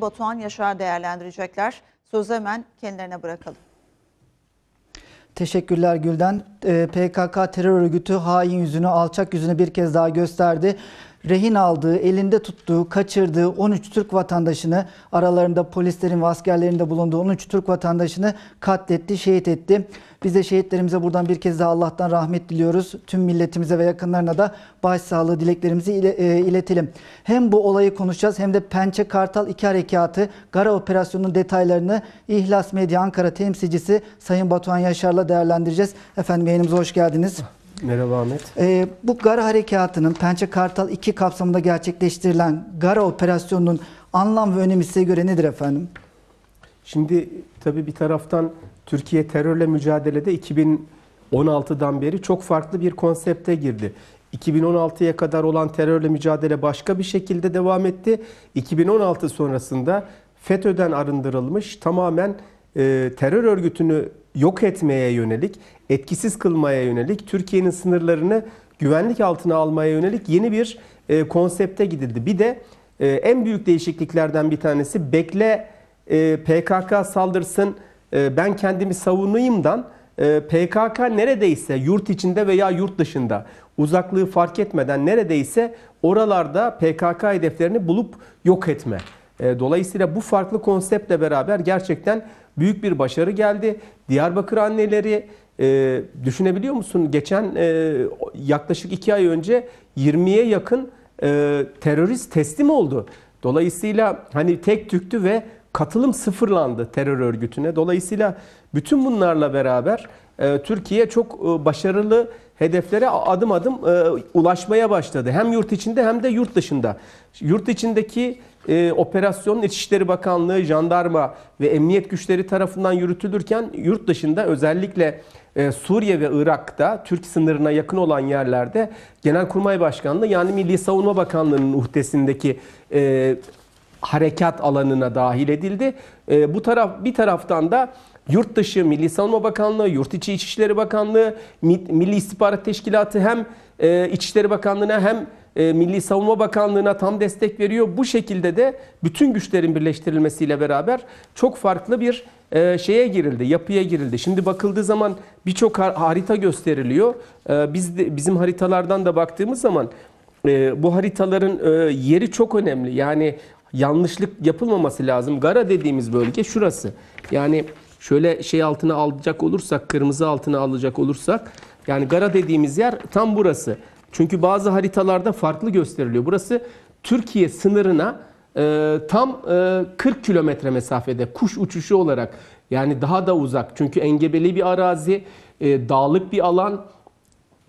Batuhan Yaşar değerlendirecekler. Sözü hemen kendilerine bırakalım. Teşekkürler Gülden. Ee, PKK terör örgütü hain yüzünü, alçak yüzünü bir kez daha gösterdi rehin aldığı, elinde tuttuğu, kaçırdığı 13 Türk vatandaşını aralarında polislerin ve askerlerin de bulunduğu 13 Türk vatandaşını katletti, şehit etti. Biz de şehitlerimize buradan bir kez daha Allah'tan rahmet diliyoruz. Tüm milletimize ve yakınlarına da başsağlığı dileklerimizi e, iletelim. Hem bu olayı konuşacağız hem de Pençe Kartal 2 Harekatı Gara Operasyonu'nun detaylarını İhlas Medya Ankara temsilcisi Sayın Batuhan Yaşar'la değerlendireceğiz. Efendim yayınımıza hoş geldiniz. Merhaba Ahmet. Ee, bu Gara Harekatı'nın Pençe Kartal 2 kapsamında gerçekleştirilen Gara operasyonunun anlam ve önemi size göre nedir efendim? Şimdi tabii bir taraftan Türkiye terörle mücadelede 2016'dan beri çok farklı bir konsepte girdi. 2016'ya kadar olan terörle mücadele başka bir şekilde devam etti. 2016 sonrasında FETÖ'den arındırılmış tamamen e, terör örgütünü yok etmeye yönelik etkisiz kılmaya yönelik, Türkiye'nin sınırlarını güvenlik altına almaya yönelik yeni bir e, konsepte gidildi. Bir de e, en büyük değişikliklerden bir tanesi bekle e, PKK saldırsın e, ben kendimi savunayımdan e, PKK neredeyse yurt içinde veya yurt dışında uzaklığı fark etmeden neredeyse oralarda PKK hedeflerini bulup yok etme. E, dolayısıyla bu farklı konseptle beraber gerçekten büyük bir başarı geldi. Diyarbakır anneleri e, düşünebiliyor musun? Geçen e, yaklaşık iki ay önce 20'ye yakın e, terörist teslim oldu. Dolayısıyla hani tek tüktü ve katılım sıfırlandı terör örgütüne. Dolayısıyla bütün bunlarla beraber e, Türkiye çok e, başarılı hedeflere adım adım e, ulaşmaya başladı. Hem yurt içinde hem de yurt dışında. Yurt içindeki e, operasyonun İçişleri Bakanlığı, jandarma ve emniyet güçleri tarafından yürütülürken yurt dışında özellikle e, Suriye ve Irak'ta Türk sınırına yakın olan yerlerde Genelkurmay Başkanlığı yani Milli Savunma Bakanlığı'nın uhdesindeki e, harekat alanına dahil edildi. E, bu taraf bir taraftan da yurt dışı Milli Savunma Bakanlığı, yurt içi İçişleri Bakanlığı, Milli İstihbarat Teşkilatı hem e, İçişleri Bakanlığı'na hem e, Milli Savunma Bakanlığı'na tam destek veriyor. Bu şekilde de bütün güçlerin birleştirilmesiyle beraber çok farklı bir e, şeye girildi, yapıya girildi. Şimdi bakıldığı zaman birçok harita gösteriliyor. E, biz de, bizim haritalardan da baktığımız zaman e, bu haritaların e, yeri çok önemli. Yani yanlışlık yapılmaması lazım. Gara dediğimiz bölge şurası. Yani şöyle şey altına alacak olursak, kırmızı altına alacak olursak yani gara dediğimiz yer tam burası. Çünkü bazı haritalarda farklı gösteriliyor. Burası Türkiye sınırına e, tam e, 40 kilometre mesafede kuş uçuşu olarak yani daha da uzak çünkü engebeli bir arazi, e, dağlık bir alan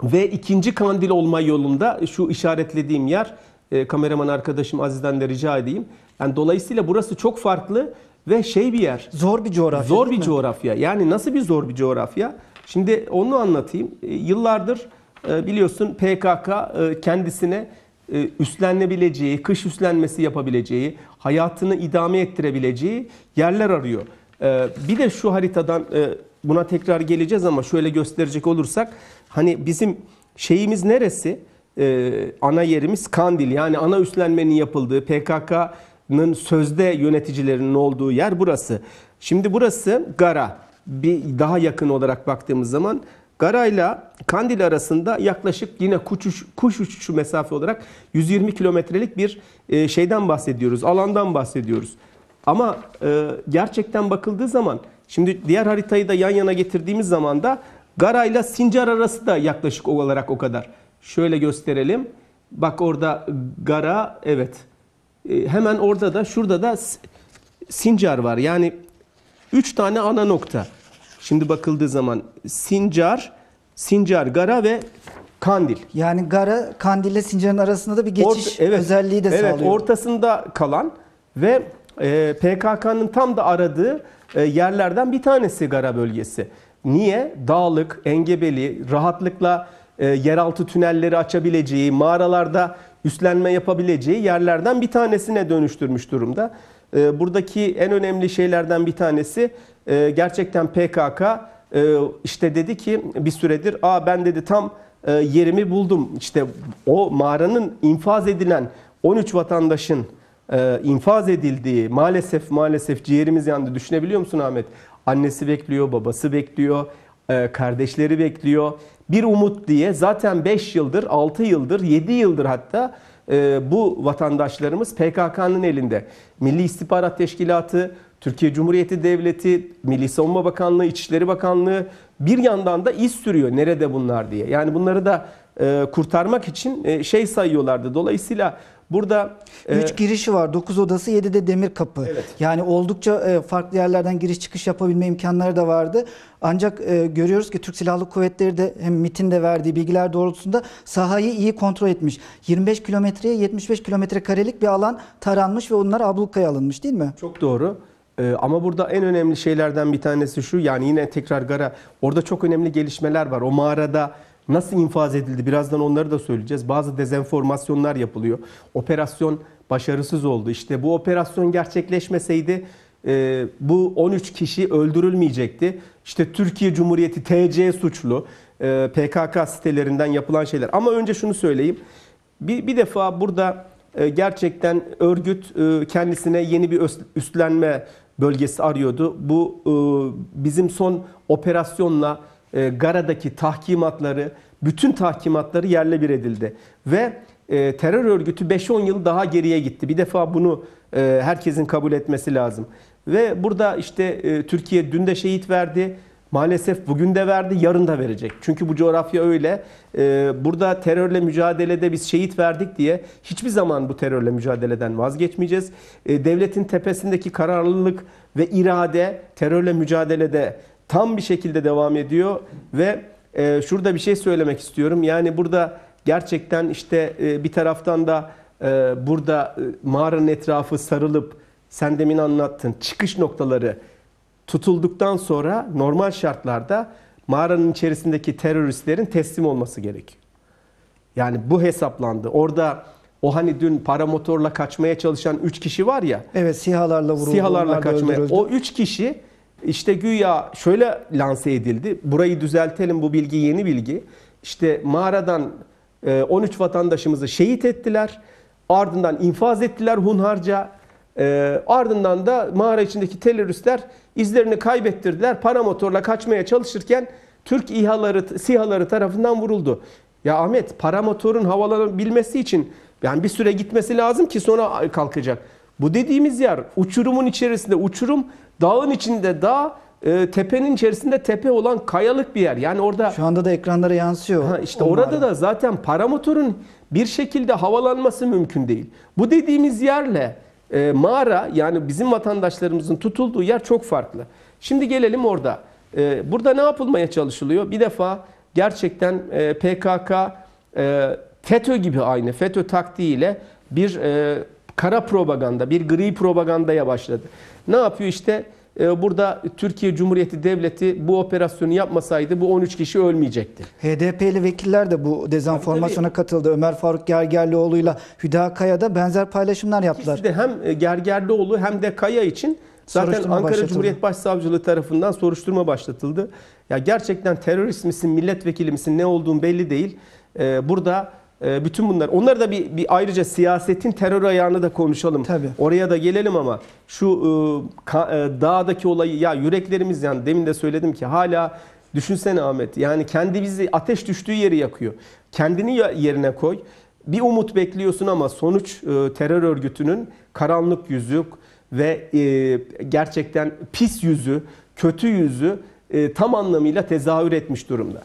ve ikinci kandil olma yolunda e, şu işaretlediğim yer e, kameraman arkadaşım Aziz'den de rica edeyim. Yani dolayısıyla burası çok farklı ve şey bir yer. Zor bir coğrafya. Zor bir mi? coğrafya. Yani nasıl bir zor bir coğrafya? Şimdi onu anlatayım. E, yıllardır e, biliyorsun PKK e, kendisine e, üstlenebileceği, kış üstlenmesi yapabileceği, hayatını idame ettirebileceği yerler arıyor. E, bir de şu haritadan e, buna tekrar geleceğiz ama şöyle gösterecek olursak hani bizim şeyimiz neresi? Ana yerimiz Kandil yani ana üstlenmenin yapıldığı PKK'nın sözde yöneticilerinin olduğu yer burası. Şimdi burası Gara bir daha yakın olarak baktığımız zaman Gara ile Kandil arasında yaklaşık yine kuş, uç, kuş uçuşu mesafe olarak 120 kilometrelik bir e, şeyden bahsediyoruz, alandan bahsediyoruz. Ama e, gerçekten bakıldığı zaman, şimdi diğer haritayı da yan yana getirdiğimiz zaman da Gara ile Sincar arası da yaklaşık olarak o kadar. Şöyle gösterelim. Bak orada Gara, evet. E, hemen orada da, şurada da Sincar var. Yani 3 tane ana nokta. Şimdi bakıldığı zaman Sincar, Sincar Gara ve Kandil. Yani Gara, Kandil ile Sincar'ın arasında da bir geçiş Orta, evet, özelliği de sağlıyor. Evet, ortasında kalan ve e, PKK'nın tam da aradığı e, yerlerden bir tanesi Gara bölgesi. Niye? Dağlık, engebeli, rahatlıkla e, yeraltı tünelleri açabileceği, mağaralarda üstlenme yapabileceği yerlerden bir tanesine dönüştürmüş durumda. Ee, buradaki en önemli şeylerden bir tanesi e, gerçekten PKK e, işte dedi ki bir süredir aa ben dedi tam e, yerimi buldum. işte o mağaranın infaz edilen 13 vatandaşın infaz edildiği maalesef maalesef ciğerimiz yandı. Düşünebiliyor musun Ahmet? Annesi bekliyor, babası bekliyor, kardeşleri bekliyor. Bir umut diye zaten 5 yıldır, 6 yıldır, 7 yıldır hatta ee, bu vatandaşlarımız PKK'nın elinde. Milli İstihbarat Teşkilatı, Türkiye Cumhuriyeti Devleti, Milli Savunma Bakanlığı, İçişleri Bakanlığı bir yandan da iz sürüyor nerede bunlar diye. Yani bunları da e, kurtarmak için e, şey sayıyorlardı. Dolayısıyla Burada 3 e, girişi var. 9 odası, 7 de demir kapı. Evet. Yani oldukça e, farklı yerlerden giriş çıkış yapabilme imkanları da vardı. Ancak e, görüyoruz ki Türk Silahlı Kuvvetleri de hem MIT'in de verdiği bilgiler doğrultusunda sahayı iyi kontrol etmiş. 25 kilometreye 75 kilometre karelik bir alan taranmış ve onlar ablukaya alınmış değil mi? Çok doğru. E, ama burada en önemli şeylerden bir tanesi şu yani yine tekrar Gara orada çok önemli gelişmeler var. O mağarada nasıl infaz edildi birazdan onları da söyleyeceğiz. Bazı dezenformasyonlar yapılıyor. Operasyon başarısız oldu. İşte bu operasyon gerçekleşmeseydi e, bu 13 kişi öldürülmeyecekti. İşte Türkiye Cumhuriyeti TC suçlu e, PKK sitelerinden yapılan şeyler. Ama önce şunu söyleyeyim. Bir, bir defa burada e, gerçekten örgüt e, kendisine yeni bir üstlenme bölgesi arıyordu. Bu e, bizim son operasyonla e, Gara'daki tahkimatları, bütün tahkimatları yerle bir edildi. Ve e, terör örgütü 5-10 yıl daha geriye gitti. Bir defa bunu e, herkesin kabul etmesi lazım. Ve burada işte Türkiye dün de şehit verdi. Maalesef bugün de verdi, yarın da verecek. Çünkü bu coğrafya öyle. burada terörle mücadelede biz şehit verdik diye hiçbir zaman bu terörle mücadeleden vazgeçmeyeceğiz. devletin tepesindeki kararlılık ve irade terörle mücadelede tam bir şekilde devam ediyor ve e, şurada bir şey söylemek istiyorum. Yani burada gerçekten işte e, bir taraftan da e, burada e, mağaranın etrafı sarılıp sen demin anlattın çıkış noktaları tutulduktan sonra normal şartlarda mağaranın içerisindeki teröristlerin teslim olması gerekiyor. Yani bu hesaplandı. Orada o hani dün paramotorla kaçmaya çalışan 3 kişi var ya. Evet sihalarla vuruldu. Sihalarla kaçmaya. O 3 kişi işte güya şöyle lanse edildi. Burayı düzeltelim bu bilgi yeni bilgi. İşte mağaradan 13 e, vatandaşımızı şehit ettiler. Ardından infaz ettiler hunharca. E, ardından da mağara içindeki teröristler izlerini kaybettirdiler. Paramotorla kaçmaya çalışırken Türk İHA'ları, SİHA'ları tarafından vuruldu. Ya Ahmet paramotorun havalanabilmesi için yani bir süre gitmesi lazım ki sonra kalkacak. Bu dediğimiz yer uçurumun içerisinde uçurum Dağın içinde dağ, e, tepenin içerisinde tepe olan kayalık bir yer. Yani orada Şu anda da ekranlara yansıyor. Ha, işte orada da zaten paramotorun bir şekilde havalanması mümkün değil. Bu dediğimiz yerle e, mağara yani bizim vatandaşlarımızın tutulduğu yer çok farklı. Şimdi gelelim orada. E, burada ne yapılmaya çalışılıyor? Bir defa gerçekten e, PKK e, FETÖ gibi aynı FETÖ taktiğiyle bir e, kara propaganda, bir gri propagandaya başladı. Ne yapıyor işte? Ee, burada Türkiye Cumhuriyeti Devleti bu operasyonu yapmasaydı bu 13 kişi ölmeyecekti. HDP'li vekiller de bu dezenformasyona tabii, katıldı. Ömer Faruk Gergerlioğlu'yla Hüda Kaya da benzer paylaşımlar yaptılar. İşte hem e, Gergerlioğlu hem de Kaya için zaten soruşturma Ankara başlatıldı. Cumhuriyet Başsavcılığı tarafından soruşturma başlatıldı. Ya gerçekten terörist misin, milletvekili misin, ne olduğun belli değil. Ee, burada ee, bütün bunlar. Onlar da bir, bir ayrıca siyasetin terör ayağını da konuşalım. Tabii. Oraya da gelelim ama şu e, e, dağdaki olayı ya yüreklerimiz yani demin de söyledim ki hala düşünsene Ahmet. Yani kendi bizi ateş düştüğü yeri yakıyor. Kendini yerine koy. Bir umut bekliyorsun ama sonuç e, terör örgütünün karanlık yüzü ve gerçekten pis yüzü, kötü yüzü tam anlamıyla tezahür etmiş durumda.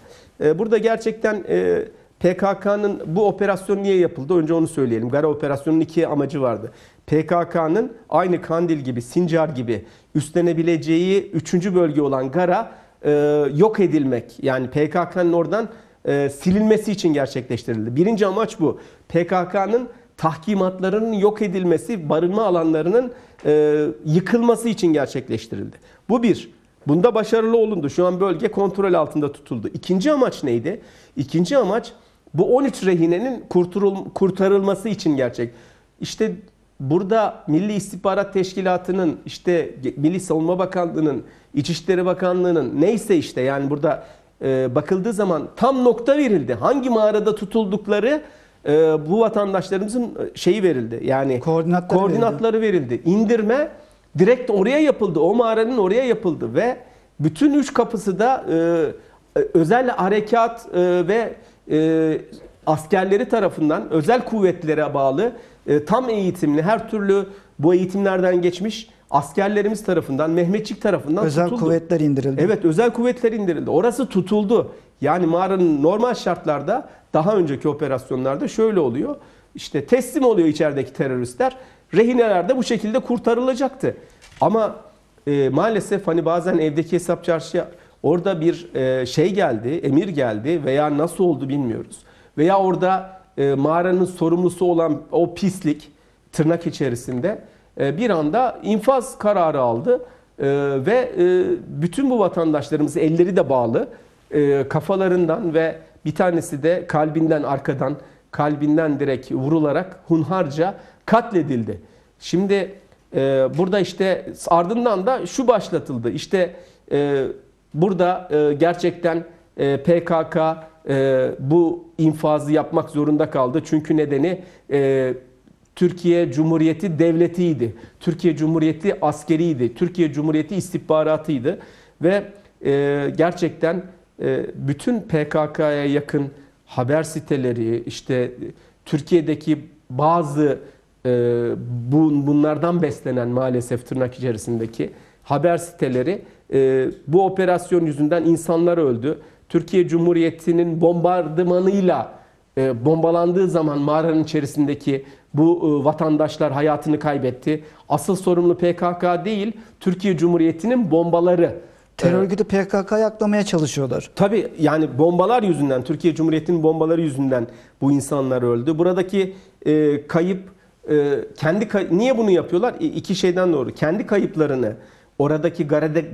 burada gerçekten e, PKK'nın bu operasyon niye yapıldı? Önce onu söyleyelim. Gara operasyonun iki amacı vardı. PKK'nın aynı Kandil gibi, Sincar gibi üstlenebileceği üçüncü bölge olan Gara e, yok edilmek. Yani PKK'nın oradan e, silinmesi için gerçekleştirildi. Birinci amaç bu. PKK'nın tahkimatlarının yok edilmesi, barınma alanlarının e, yıkılması için gerçekleştirildi. Bu bir. Bunda başarılı olundu. Şu an bölge kontrol altında tutuldu. İkinci amaç neydi? İkinci amaç bu 13 rehinenin kurtarıl kurtarılması için gerçek. İşte burada Milli İstihbarat Teşkilatı'nın işte Milli Savunma Bakanlığı'nın, İçişleri Bakanlığı'nın neyse işte yani burada e, bakıldığı zaman tam nokta verildi. Hangi mağarada tutuldukları e, bu vatandaşlarımızın e, şeyi verildi. Yani koordinatları, koordinatları verildi. verildi. İndirme direkt oraya yapıldı. O mağaranın oraya yapıldı ve bütün üç kapısı da e, e özel harekat e, ve e, askerleri tarafından özel kuvvetlere bağlı e, tam eğitimli her türlü bu eğitimlerden geçmiş askerlerimiz tarafından Mehmetçik tarafından özel tutuldu. kuvvetler indirildi. Evet özel kuvvetler indirildi. Orası tutuldu. Yani mağaranın normal şartlarda daha önceki operasyonlarda şöyle oluyor. İşte teslim oluyor içerideki teröristler. Rehineler de bu şekilde kurtarılacaktı. Ama e, maalesef hani bazen evdeki hesap çarşıya Orada bir e, şey geldi, emir geldi veya nasıl oldu bilmiyoruz. Veya orada e, mağaranın sorumlusu olan o pislik tırnak içerisinde e, bir anda infaz kararı aldı ve bütün bu vatandaşlarımız elleri de bağlı kafalarından ve bir tanesi de kalbinden arkadan kalbinden direkt vurularak hunharca katledildi. Şimdi burada işte ardından da şu başlatıldı. İşte Burada e, gerçekten e, PKK e, bu infazı yapmak zorunda kaldı. Çünkü nedeni e, Türkiye Cumhuriyeti devletiydi. Türkiye Cumhuriyeti askeriydi. Türkiye Cumhuriyeti istihbaratıydı. Ve e, gerçekten e, bütün PKK'ya yakın haber siteleri, işte Türkiye'deki bazı e, bu, bunlardan beslenen maalesef tırnak içerisindeki haber siteleri ee, bu operasyon yüzünden insanlar öldü. Türkiye Cumhuriyeti'nin bombardımanıyla e, bombalandığı zaman mağaranın içerisindeki bu e, vatandaşlar hayatını kaybetti. Asıl sorumlu PKK değil, Türkiye Cumhuriyeti'nin bombaları. Terör ee, örgütü PKK'yı aklamaya çalışıyorlar. Tabii yani bombalar yüzünden, Türkiye Cumhuriyeti'nin bombaları yüzünden bu insanlar öldü. Buradaki e, kayıp, e, kendi kay- niye bunu yapıyorlar? E, iki şeyden doğru. Kendi kayıplarını oradaki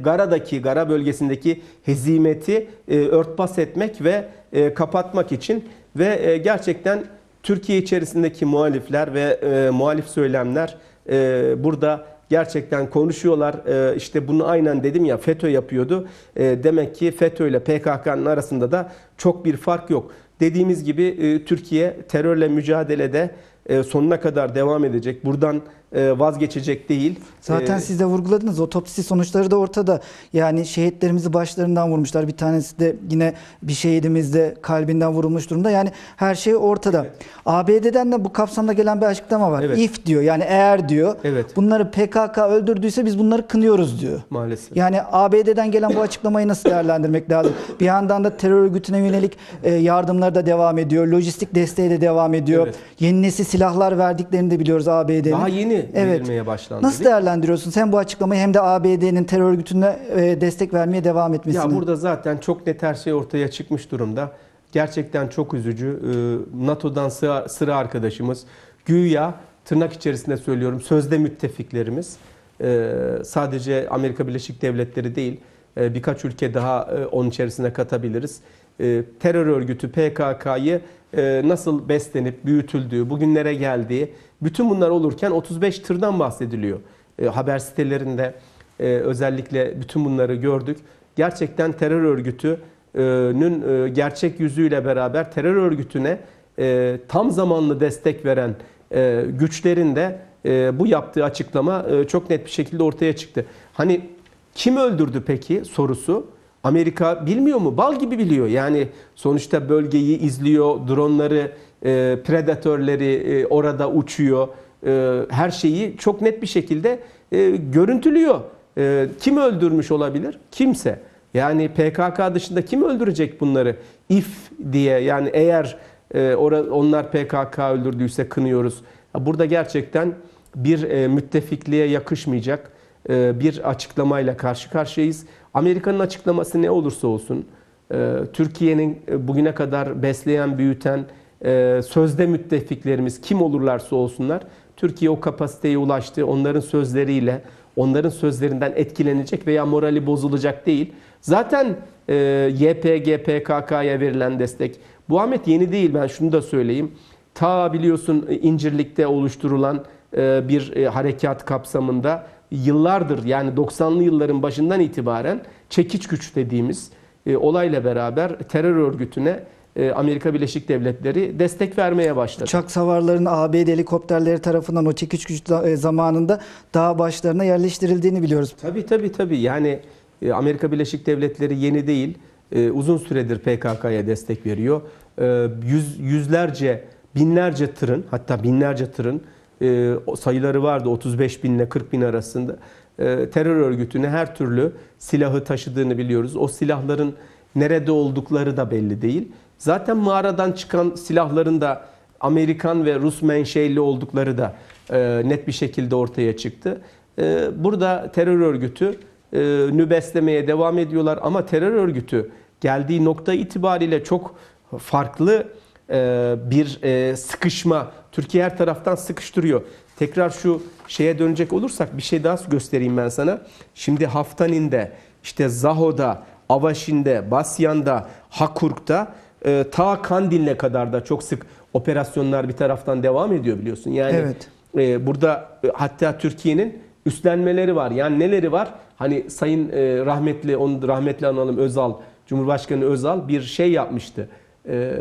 Gara'daki Gara bölgesindeki hezimeti e, örtbas etmek ve e, kapatmak için ve e, gerçekten Türkiye içerisindeki muhalifler ve e, muhalif söylemler e, burada gerçekten konuşuyorlar. E, işte bunu aynen dedim ya FETÖ yapıyordu. E, demek ki FETÖ ile PKK'nın arasında da çok bir fark yok. Dediğimiz gibi e, Türkiye terörle mücadelede e, sonuna kadar devam edecek. Buradan e, vazgeçecek değil. Zaten ee, siz de vurguladınız. Otopsi sonuçları da ortada. Yani şehitlerimizi başlarından vurmuşlar. Bir tanesi de yine bir şehidimiz de kalbinden vurulmuş durumda. Yani her şey ortada. Evet. ABD'den de bu kapsamda gelen bir açıklama var. Evet. If diyor. Yani eğer diyor. Evet. Bunları PKK öldürdüyse biz bunları kınıyoruz diyor. Maalesef. Yani ABD'den gelen bu açıklamayı nasıl değerlendirmek lazım? Bir yandan da terör örgütüne yönelik e, yardımları da devam ediyor. Lojistik desteği de devam ediyor. Evet. Yeni nesil silahlar verdiklerini de biliyoruz ABD'nin. Daha yeni evet. verilmeye başlandı? Nasıl değerlendiriyorsun? hem bu açıklamayı hem de ABD'nin terör örgütüne e, destek vermeye devam etmesini? Ya burada zaten çok net her şey ortaya çıkmış durumda. Gerçekten çok üzücü. E, NATO'dan sıra, sıra arkadaşımız güya tırnak içerisinde söylüyorum sözde müttefiklerimiz e, sadece Amerika Birleşik Devletleri değil birkaç ülke daha onun içerisine katabiliriz. E, terör örgütü PKK'yı e, nasıl beslenip büyütüldüğü, bugünlere geldiği, bütün bunlar olurken 35 tırdan bahsediliyor. E, haber sitelerinde özellikle bütün bunları gördük. Gerçekten terör örgütünün gerçek yüzüyle beraber terör örgütüne tam zamanlı destek veren güçlerin de bu yaptığı açıklama çok net bir şekilde ortaya çıktı. Hani kim öldürdü peki sorusu Amerika bilmiyor mu? Bal gibi biliyor. Yani sonuçta bölgeyi izliyor, dronları, e, predatörleri e, orada uçuyor. E, her şeyi çok net bir şekilde e, görüntülüyor. E, kim öldürmüş olabilir? Kimse. Yani PKK dışında kim öldürecek bunları? If diye yani eğer e, onlar PKK öldürdüyse kınıyoruz. Burada gerçekten bir e, müttefikliğe yakışmayacak e, bir açıklamayla karşı karşıyayız. Amerika'nın açıklaması ne olursa olsun e, Türkiye'nin e, bugüne kadar besleyen, büyüten e, sözde müttefiklerimiz kim olurlarsa olsunlar Türkiye o kapasiteye ulaştı. Onların sözleriyle, onların sözlerinden etkilenecek veya morali bozulacak değil. Zaten YPG, PKK'ya verilen destek. Bu Ahmet yeni değil ben şunu da söyleyeyim. Ta biliyorsun İncirlik'te oluşturulan bir harekat kapsamında yıllardır yani 90'lı yılların başından itibaren çekiç güç dediğimiz e, olayla beraber terör örgütüne e, Amerika Birleşik Devletleri destek vermeye başladı. Uçak savarların ABD helikopterleri tarafından o çekiç güç e, zamanında dağ başlarına yerleştirildiğini biliyoruz. Tabii tabii tabii. Yani e, Amerika Birleşik Devletleri yeni değil. Uzun süredir PKK'ya destek veriyor. Yüz, yüzlerce, binlerce tırın hatta binlerce tırın e, sayıları vardı 35 bin ile 40 bin arasında e, terör örgütüne her türlü silahı taşıdığını biliyoruz. O silahların nerede oldukları da belli değil. Zaten mağaradan çıkan silahların da Amerikan ve Rus menşeli oldukları da e, net bir şekilde ortaya çıktı. E, burada terör örgütü e, nübeslemeye devam ediyorlar ama terör örgütü geldiği nokta itibariyle çok farklı e, bir e, sıkışma Türkiye her taraftan sıkıştırıyor. Tekrar şu şeye dönecek olursak bir şey daha göstereyim ben sana. Şimdi Haftanin'de, işte Zaho'da, Avaşin'de, Basyan'da, Hakurk'ta e, ta Kandil'e kadar da çok sık operasyonlar bir taraftan devam ediyor biliyorsun. Yani evet. e, burada e, hatta Türkiye'nin üstlenmeleri var. Yani neleri var? Hani Sayın e, rahmetli onu rahmetli analım Özal, Cumhurbaşkanı Özal bir şey yapmıştı. E,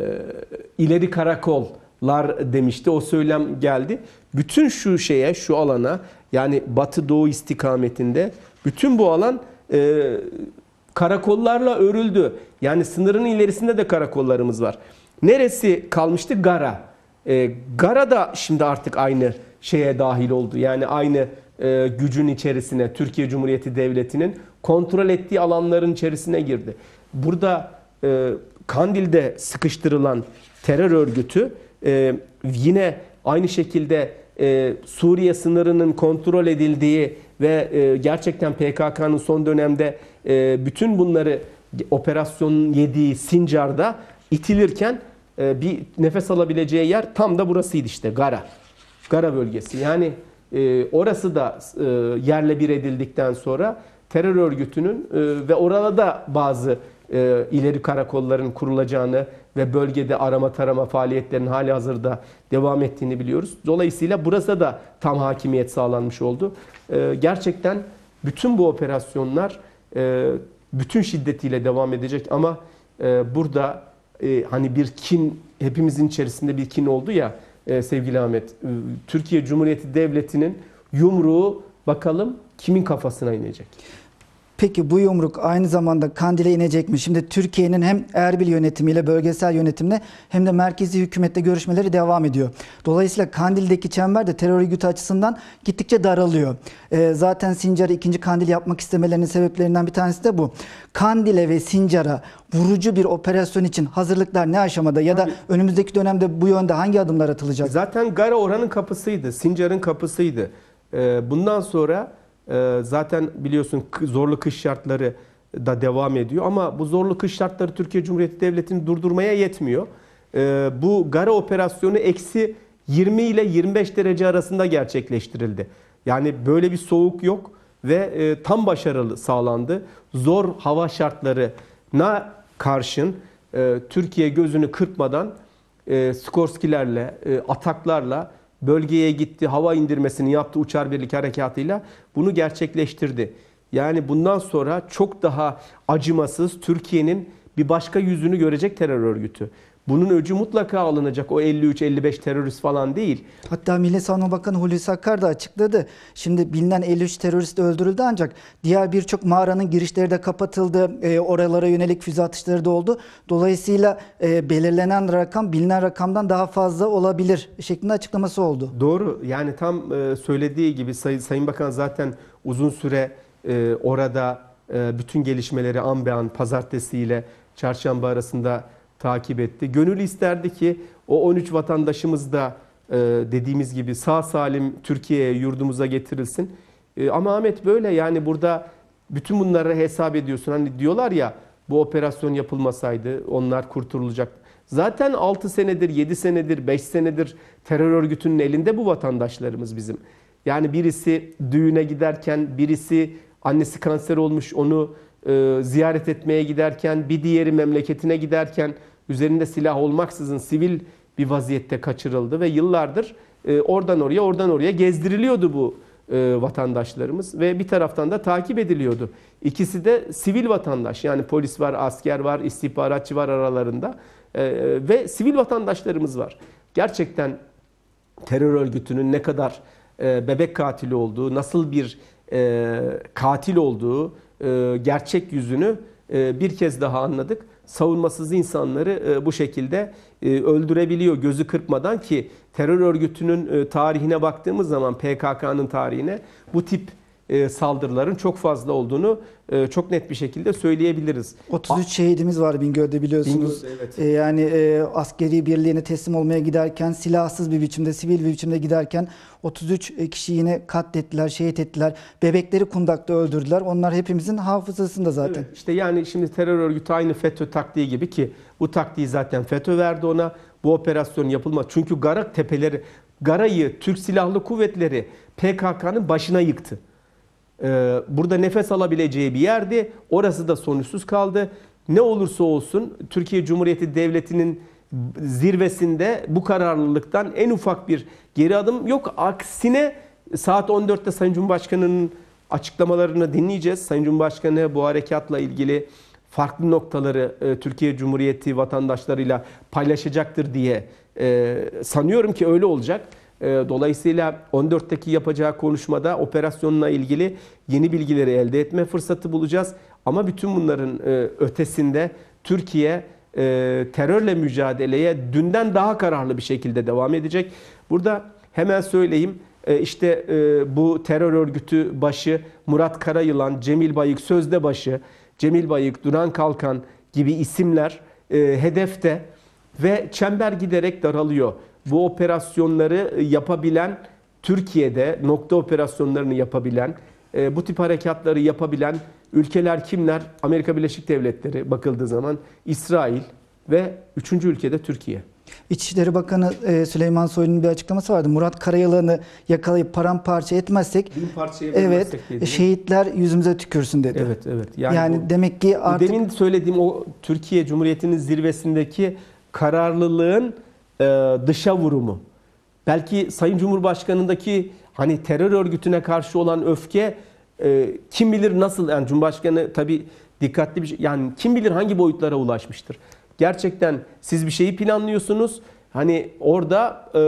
ileri karakol lar demişti. O söylem geldi. Bütün şu şeye, şu alana yani batı doğu istikametinde bütün bu alan e, karakollarla örüldü. Yani sınırın ilerisinde de karakollarımız var. Neresi kalmıştı? Gara. E, Gara da şimdi artık aynı şeye dahil oldu. Yani aynı e, gücün içerisine Türkiye Cumhuriyeti Devleti'nin kontrol ettiği alanların içerisine girdi. Burada e, Kandil'de sıkıştırılan terör örgütü e, yine aynı şekilde e, Suriye sınırının kontrol edildiği ve e, gerçekten PKK'nın son dönemde e, bütün bunları operasyonun yediği Sincar'da itilirken e, bir nefes alabileceği yer tam da burasıydı işte Gara. Gara bölgesi. Yani e, orası da e, yerle bir edildikten sonra terör örgütünün e, ve orada da bazı e, ileri karakolların kurulacağını ve bölgede arama tarama faaliyetlerinin hali hazırda devam ettiğini biliyoruz. Dolayısıyla burası da tam hakimiyet sağlanmış oldu. E, gerçekten bütün bu operasyonlar e, bütün şiddetiyle devam edecek ama e, burada e, hani bir kin hepimizin içerisinde bir kin oldu ya e, sevgili Ahmet. E, Türkiye Cumhuriyeti Devleti'nin yumruğu bakalım kimin kafasına inecek? Peki bu yumruk aynı zamanda Kandil'e inecek mi? Şimdi Türkiye'nin hem Erbil yönetimiyle, bölgesel yönetimle hem de merkezi hükümette görüşmeleri devam ediyor. Dolayısıyla Kandil'deki çember de terör örgütü açısından gittikçe daralıyor. Ee, zaten Sincar'ı ikinci Kandil yapmak istemelerinin sebeplerinden bir tanesi de bu. Kandil'e ve Sincar'a vurucu bir operasyon için hazırlıklar ne aşamada ya da Abi, önümüzdeki dönemde bu yönde hangi adımlar atılacak? Zaten Gara oranın kapısıydı, Sincar'ın kapısıydı. Ee, bundan sonra ee, zaten biliyorsun zorlu kış şartları da devam ediyor ama bu zorlu kış şartları Türkiye Cumhuriyeti Devleti'ni durdurmaya yetmiyor. Ee, bu gara operasyonu eksi 20 ile 25 derece arasında gerçekleştirildi. Yani böyle bir soğuk yok ve e, tam başarılı sağlandı. Zor hava şartlarına karşın e, Türkiye gözünü kırpmadan e, Skorskilerle, ataklarla bölgeye gitti, hava indirmesini yaptı uçar birlik harekatıyla bunu gerçekleştirdi. Yani bundan sonra çok daha acımasız Türkiye'nin bir başka yüzünü görecek terör örgütü. Bunun öcü mutlaka alınacak. O 53-55 terörist falan değil. Hatta Milli Savunma Bakanı Hulusi Akar da açıkladı. Şimdi bilinen 53 terörist öldürüldü ancak diğer birçok mağaranın girişleri de kapatıldı. E, oralara yönelik füze atışları da oldu. Dolayısıyla e, belirlenen rakam bilinen rakamdan daha fazla olabilir şeklinde açıklaması oldu. Doğru. Yani tam e, söylediği gibi Say Sayın Bakan zaten uzun süre e, orada e, bütün gelişmeleri an be an pazartesiyle çarşamba arasında takip etti. Gönül isterdi ki o 13 vatandaşımız da e, dediğimiz gibi sağ salim Türkiye'ye, yurdumuza getirilsin. E, ama Ahmet böyle yani burada bütün bunları hesap ediyorsun. Hani diyorlar ya bu operasyon yapılmasaydı onlar kurtulacak. Zaten 6 senedir, 7 senedir, 5 senedir terör örgütünün elinde bu vatandaşlarımız bizim. Yani birisi düğüne giderken, birisi annesi kanser olmuş onu e, ziyaret etmeye giderken, bir diğeri memleketine giderken üzerinde silah olmaksızın sivil bir vaziyette kaçırıldı ve yıllardır e, oradan oraya oradan oraya gezdiriliyordu bu e, vatandaşlarımız ve bir taraftan da takip ediliyordu. İkisi de sivil vatandaş yani polis var, asker var, istihbaratçı var aralarında e, ve sivil vatandaşlarımız var. Gerçekten terör örgütünün ne kadar e, bebek katili olduğu, nasıl bir e, katil olduğu e, gerçek yüzünü e, bir kez daha anladık savunmasız insanları e, bu şekilde e, öldürebiliyor gözü kırpmadan ki terör örgütünün e, tarihine baktığımız zaman PKK'nın tarihine bu tip e, saldırıların çok fazla olduğunu e, çok net bir şekilde söyleyebiliriz. 33 şehidimiz var Bingöl'de biliyorsunuz. Bingöl, evet. E, yani e, askeri birliğine teslim olmaya giderken silahsız bir biçimde, sivil bir biçimde giderken 33 kişi yine katlettiler, şehit ettiler. Bebekleri kundakta öldürdüler. Onlar hepimizin hafızasında zaten. Evet, işte yani şimdi terör örgütü aynı FETÖ taktiği gibi ki bu taktiği zaten FETÖ verdi ona. Bu operasyon yapılmaz. Çünkü Garak tepeleri, Garay'ı Türk Silahlı Kuvvetleri PKK'nın başına yıktı. Ee, burada nefes alabileceği bir yerdi. Orası da sonuçsuz kaldı. Ne olursa olsun Türkiye Cumhuriyeti Devleti'nin zirvesinde bu kararlılıktan en ufak bir geri adım yok. Aksine saat 14'te Sayın Cumhurbaşkanı'nın açıklamalarını dinleyeceğiz. Sayın Cumhurbaşkanı bu harekatla ilgili farklı noktaları e, Türkiye Cumhuriyeti vatandaşlarıyla paylaşacaktır diye e, sanıyorum ki öyle olacak. Ee, dolayısıyla 14'teki yapacağı konuşmada operasyonla ilgili yeni bilgileri elde etme fırsatı bulacağız. Ama bütün bunların e, ötesinde Türkiye e, terörle mücadeleye dünden daha kararlı bir şekilde devam edecek. Burada hemen söyleyeyim e, işte bu terör örgütü başı Murat Karayılan, Cemil Bayık sözde başı, Cemil Bayık, Duran Kalkan gibi isimler hedefte ve çember giderek daralıyor bu operasyonları e, yapabilen, Türkiye'de nokta operasyonlarını yapabilen, e, bu tip harekatları yapabilen ülkeler kimler? Amerika Birleşik Devletleri bakıldığı zaman İsrail ve üçüncü ülkede Türkiye. İçişleri Bakanı e, Süleyman Soylu'nun bir açıklaması vardı. Murat Karayalan'ı yakalayıp paramparça etmezsek Bin parçaya evet şehitler yüzümüze tükürsün dedi. Evet evet. Yani, yani bu, demek ki artık demin söylediğim o Türkiye Cumhuriyeti'nin zirvesindeki kararlılığın e, dışa vurumu. Belki Sayın Cumhurbaşkanı'ndaki hani terör örgütüne karşı olan öfke e, kim bilir nasıl yani Cumhurbaşkanı tabi dikkatli bir şey, yani kim bilir hangi boyutlara ulaşmıştır. Gerçekten siz bir şeyi planlıyorsunuz. Hani orada e,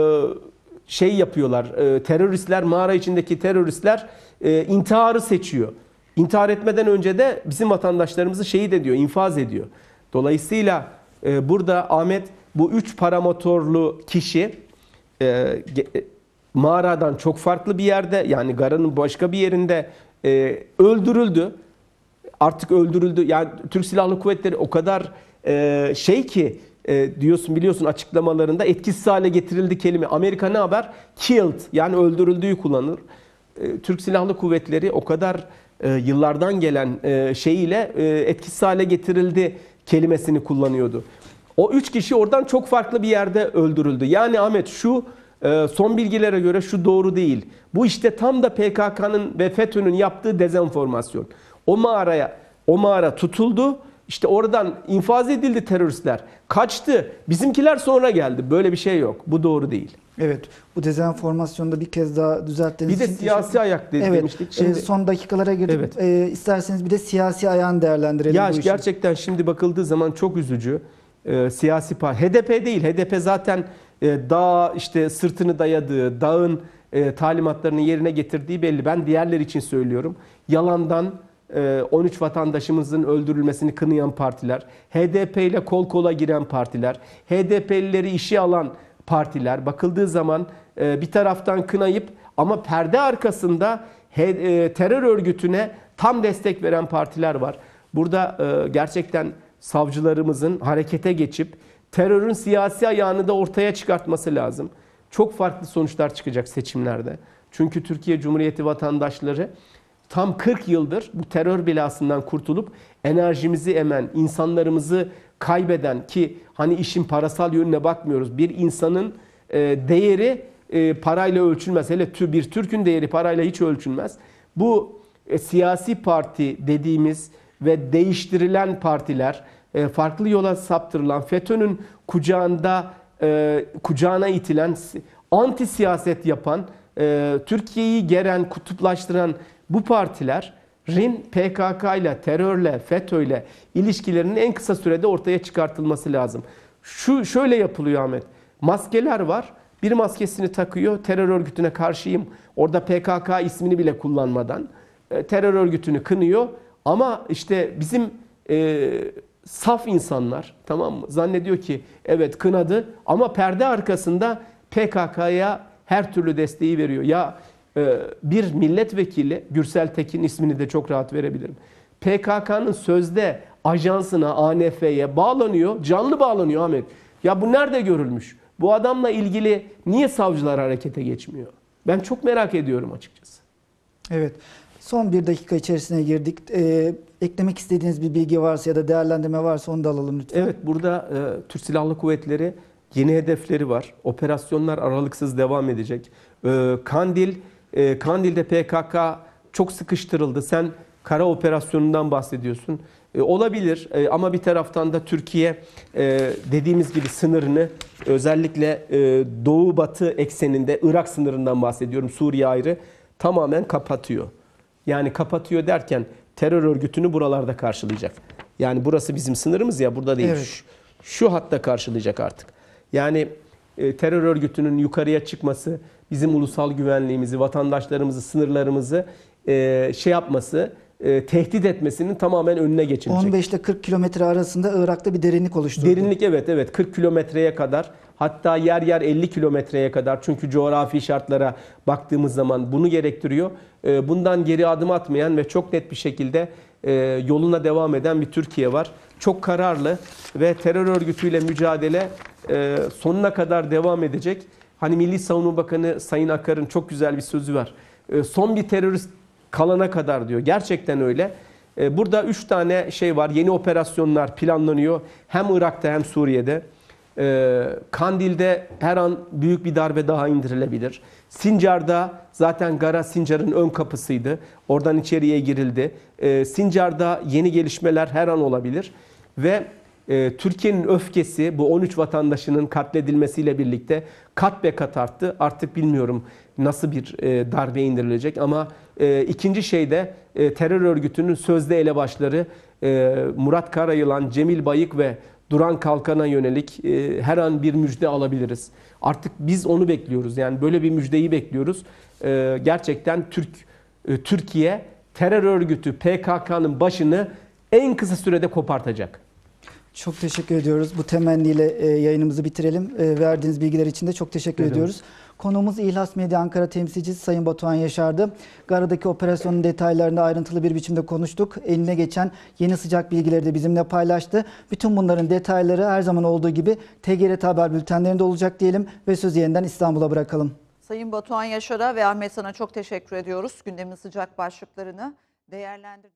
şey yapıyorlar. E, teröristler mağara içindeki teröristler e, intiharı seçiyor. İntihar etmeden önce de bizim vatandaşlarımızı şehit ediyor, infaz ediyor. Dolayısıyla e, burada Ahmet bu üç paramotorlu kişi e, e, mağaradan çok farklı bir yerde yani garanın başka bir yerinde e, öldürüldü. Artık öldürüldü. Yani Türk Silahlı Kuvvetleri o kadar e, şey ki e, diyorsun biliyorsun açıklamalarında etkisiz hale getirildi kelime. Amerika ne haber? Killed yani öldürüldüğü kullanır. E, Türk Silahlı Kuvvetleri o kadar e, yıllardan gelen e, şeyiyle e, etkisiz hale getirildi kelimesini kullanıyordu. O üç kişi oradan çok farklı bir yerde öldürüldü. Yani Ahmet şu e, son bilgilere göre şu doğru değil. Bu işte tam da PKK'nın ve FETÖ'nün yaptığı dezenformasyon. O mağaraya o mağara tutuldu. İşte oradan infaz edildi teröristler. Kaçtı. Bizimkiler sonra geldi. Böyle bir şey yok. Bu doğru değil. Evet. Bu dezenformasyonda bir kez daha düzelttiğiniz Bir de siyasi teşekkür... ayak dedi, evet, demiştik. E, şimdi, son dakikalara girdik. Evet. E, isterseniz bir de siyasi ayağını değerlendirelim. Ya bu gerçekten işin. şimdi bakıldığı zaman çok üzücü e, siyasi parti. HDP değil. HDP zaten e, dağ işte sırtını dayadığı, dağın e, talimatlarını yerine getirdiği belli. Ben diğerler için söylüyorum. Yalandan 13 e, vatandaşımızın öldürülmesini kınayan partiler, HDP ile kol kola giren partiler, HDP'lileri işe alan partiler bakıldığı zaman e, bir taraftan kınayıp ama perde arkasında e, terör örgütüne tam destek veren partiler var. Burada gerçekten savcılarımızın harekete geçip terörün siyasi ayağını da ortaya çıkartması lazım. Çok farklı sonuçlar çıkacak seçimlerde. Çünkü Türkiye Cumhuriyeti vatandaşları tam 40 yıldır bu terör belasından kurtulup enerjimizi emen, insanlarımızı kaybeden ki hani işin parasal yönüne bakmıyoruz. Bir insanın e, değeri e, parayla ölçülmez. Hele bir Türk'ün değeri parayla hiç ölçülmez. Bu e, siyasi parti dediğimiz ve değiştirilen partiler, e, farklı yola saptırılan FETÖ'nün kucağında e, kucağına itilen anti siyaset yapan, e, Türkiye'yi geren, kutuplaştıran bu partiler RIN PKK ile, terörle, FETÖ ile ilişkilerinin en kısa sürede ortaya çıkartılması lazım. Şu şöyle yapılıyor Ahmet. Maskeler var. Bir maskesini takıyor. Terör örgütüne karşıyım. Orada PKK ismini bile kullanmadan terör örgütünü kınıyor ama işte bizim e, saf insanlar tamam mı? Zannediyor ki evet kınadı ama perde arkasında PKK'ya her türlü desteği veriyor. Ya e, bir milletvekili Gürsel Tekin ismini de çok rahat verebilirim. PKK'nın sözde ajansına, ANF'ye bağlanıyor. Canlı bağlanıyor Ahmet. Ya bu nerede görülmüş? Bu adamla ilgili niye savcılar harekete geçmiyor? Ben çok merak ediyorum açıkçası. Evet. Son bir dakika içerisine girdik. E, eklemek istediğiniz bir bilgi varsa ya da değerlendirme varsa onu da alalım lütfen. Evet burada e, Türk Silahlı Kuvvetleri yeni hedefleri var. Operasyonlar aralıksız devam edecek. E, Kandil, e, Kandil'de PKK çok sıkıştırıldı. Sen kara operasyonundan bahsediyorsun. E, olabilir e, ama bir taraftan da Türkiye e, dediğimiz gibi sınırını özellikle doğu batı ekseninde Irak sınırından bahsediyorum Suriye ayrı tamamen kapatıyor. Yani kapatıyor derken terör örgütünü buralarda karşılayacak. Yani burası bizim sınırımız ya burada değil. Evet. Şu, şu hatta karşılayacak artık. Yani e, terör örgütünün yukarıya çıkması, bizim ulusal güvenliğimizi, vatandaşlarımızı, sınırlarımızı e, şey yapması, e, tehdit etmesinin tamamen önüne geçilecek. 15 ile 40 kilometre arasında Irak'ta bir derinlik oluşturdu. Derinlik evet evet 40 kilometreye kadar hatta yer yer 50 kilometreye kadar çünkü coğrafi şartlara baktığımız zaman bunu gerektiriyor. E, bundan geri adım atmayan ve çok net bir şekilde e, yoluna devam eden bir Türkiye var. Çok kararlı ve terör örgütüyle mücadele e, sonuna kadar devam edecek. Hani Milli Savunma Bakanı Sayın Akar'ın çok güzel bir sözü var. E, son bir terörist kalana kadar diyor. Gerçekten öyle. E, burada üç tane şey var. Yeni operasyonlar planlanıyor. Hem Irak'ta hem Suriye'de. E, Kandil'de her an büyük bir darbe daha indirilebilir. Sincar'da zaten Gara Sincar'ın ön kapısıydı. Oradan içeriye girildi. E, Sincar'da yeni gelişmeler her an olabilir. Ve ee, Türkiye'nin öfkesi bu 13 vatandaşının katledilmesiyle birlikte kat be kat arttı. Artık bilmiyorum nasıl bir e, darbe indirilecek ama e, ikinci şey de e, terör örgütünün sözde elebaşları Murat Karayılan, Cemil Bayık ve Duran Kalkan'a yönelik her an bir müjde alabiliriz. Artık biz onu bekliyoruz. Yani böyle bir müjdeyi bekliyoruz. gerçekten Türk Türkiye terör örgütü PKK'nın başını en kısa sürede kopartacak. Çok teşekkür ediyoruz. Bu temenniyle e, yayınımızı bitirelim. E, verdiğiniz bilgiler için de çok teşekkür Değil ediyoruz. Mi? Konuğumuz İhlas Medya Ankara temsilcisi Sayın Batuhan Yaşar'dı. Gara'daki operasyonun detaylarında ayrıntılı bir biçimde konuştuk. Eline geçen yeni sıcak bilgileri de bizimle paylaştı. Bütün bunların detayları her zaman olduğu gibi TGRT Haber bültenlerinde olacak diyelim ve sözü yeniden İstanbul'a bırakalım. Sayın Batuhan Yaşar'a ve Ahmet San'a çok teşekkür ediyoruz. Gündemin sıcak başlıklarını değerlendirdik.